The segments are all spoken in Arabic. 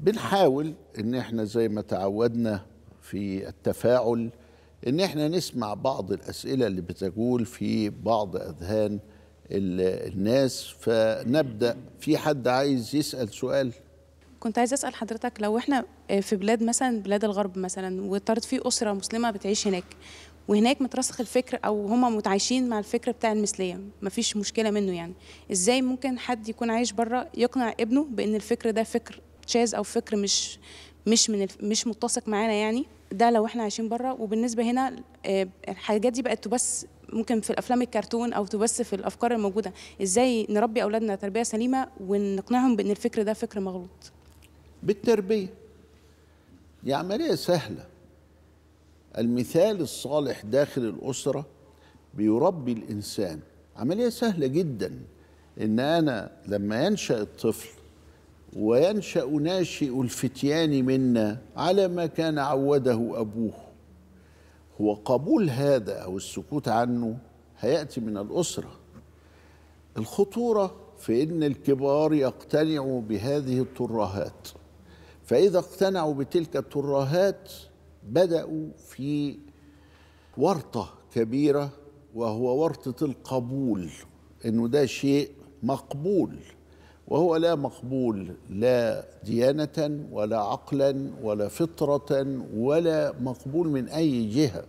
بنحاول ان احنا زي ما تعودنا في التفاعل ان احنا نسمع بعض الاسئله اللي بتجول في بعض اذهان الناس فنبدا في حد عايز يسال سؤال كنت عايز اسال حضرتك لو احنا آه، في بلاد مثلا بلاد الغرب مثلا واضطرت في اسره مسلمه بتعيش هناك وهناك مترسخ الفكر او هم متعايشين مع الفكر بتاع المثليه مفيش مشكله منه يعني ازاي ممكن حد يكون عايش بره يقنع ابنه بان الفكر ده فكر شاذ او فكر مش مش من مش متسق معانا يعني ده لو احنا عايشين بره وبالنسبه هنا آه، الحاجات دي بقت تبث ممكن في الافلام الكرتون او تبث في الافكار الموجوده ازاي نربي اولادنا تربيه سليمه ونقنعهم بان الفكر ده فكر مغلوط بالتربيه دي عمليه سهله المثال الصالح داخل الاسره بيربي الانسان عمليه سهله جدا ان انا لما ينشا الطفل وينشأ ناشئ الفتيان منا على ما كان عوده أبوه هو قبول هذا أو السكوت عنه هيأتي من الأسرة الخطورة في أن الكبار يقتنعوا بهذه الترهات فإذا اقتنعوا بتلك الترهات بدأوا في ورطة كبيرة وهو ورطة القبول أنه ده شيء مقبول وهو لا مقبول لا ديانة ولا عقلا ولا فطرة ولا مقبول من أي جهة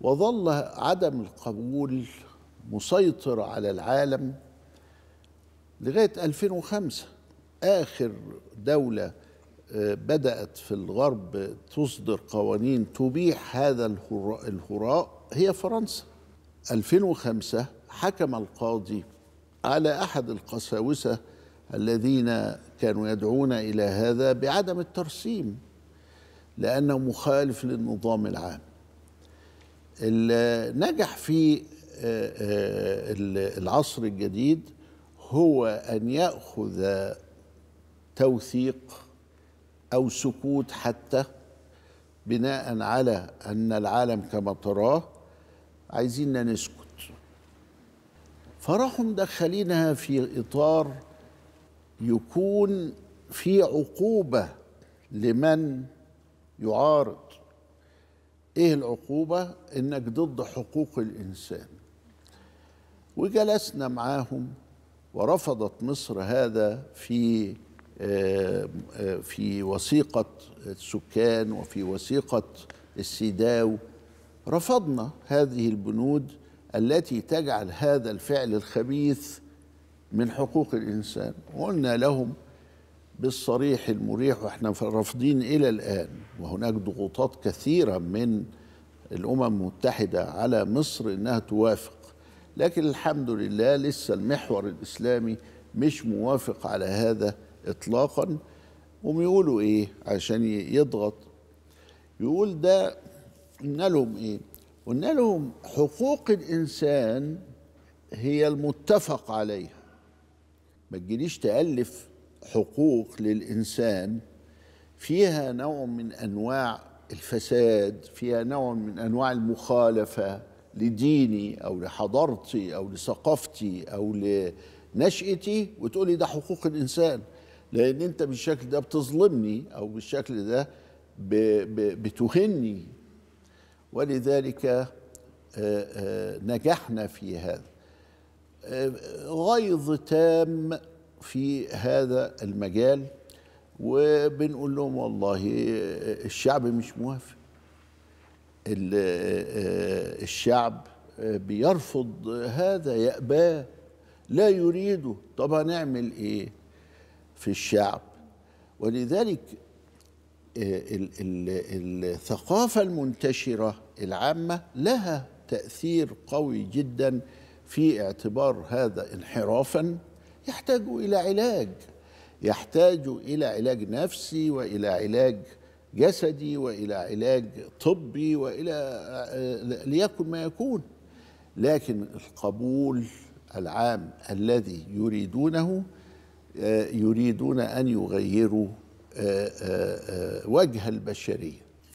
وظل عدم القبول مسيطر على العالم لغاية 2005 آخر دولة آه، بدأت في الغرب تصدر قوانين تبيح هذا الهراء هي فرنسا 2005 حكم القاضي على أحد القساوسة الذين كانوا يدعون إلى هذا بعدم الترسيم لأنه مخالف للنظام العام اللي نجح في آه، آه، العصر الجديد هو أن يأخذ توثيق أو سكوت حتى بناء على أن العالم كما تراه عايزيننا نسكت فراحوا مدخلينها في إطار يكون في عقوبة لمن يعارض ايه العقوبة انك ضد حقوق الانسان وجلسنا معاهم ورفضت مصر هذا في آه، آه، في وثيقة السكان وفي وثيقة السيداو رفضنا هذه البنود التي تجعل هذا الفعل الخبيث من حقوق الإنسان وقلنا لهم بالصريح المريح واحنا رافضين إلى الآن وهناك ضغوطات كثيرة من الأمم المتحدة على مصر إنها توافق لكن الحمد لله لسه المحور الإسلامي مش موافق على هذا إطلاقا وبيقولوا إيه عشان يضغط يقول ده قلنا لهم إيه قلنا لهم حقوق الإنسان هي المتفق عليها ما تجيليش تألف حقوق للإنسان فيها نوع من أنواع الفساد فيها نوع من أنواع المخالفة لديني أو لحضارتي أو لثقافتي أو لنشأتي وتقولي ده حقوق الإنسان لأن أنت بالشكل ده بتظلمني أو بالشكل ده بتهني ولذلك آه، آه، نجحنا في هذا آه، غيظ تام في هذا المجال وبنقول لهم والله الشعب مش موافق الشعب بيرفض هذا يأباه لا يريده طب هنعمل ايه في الشعب ولذلك الثقافة المنتشرة العامة لها تأثير قوي جدا في اعتبار هذا انحرافا يحتاج إلى علاج يحتاج إلى علاج نفسي وإلى علاج جسدي والى علاج طبي والى ليكن ما يكون لكن القبول العام الذي يريدونه يريدون ان يغيروا آه، آه، آه، وجه البشريه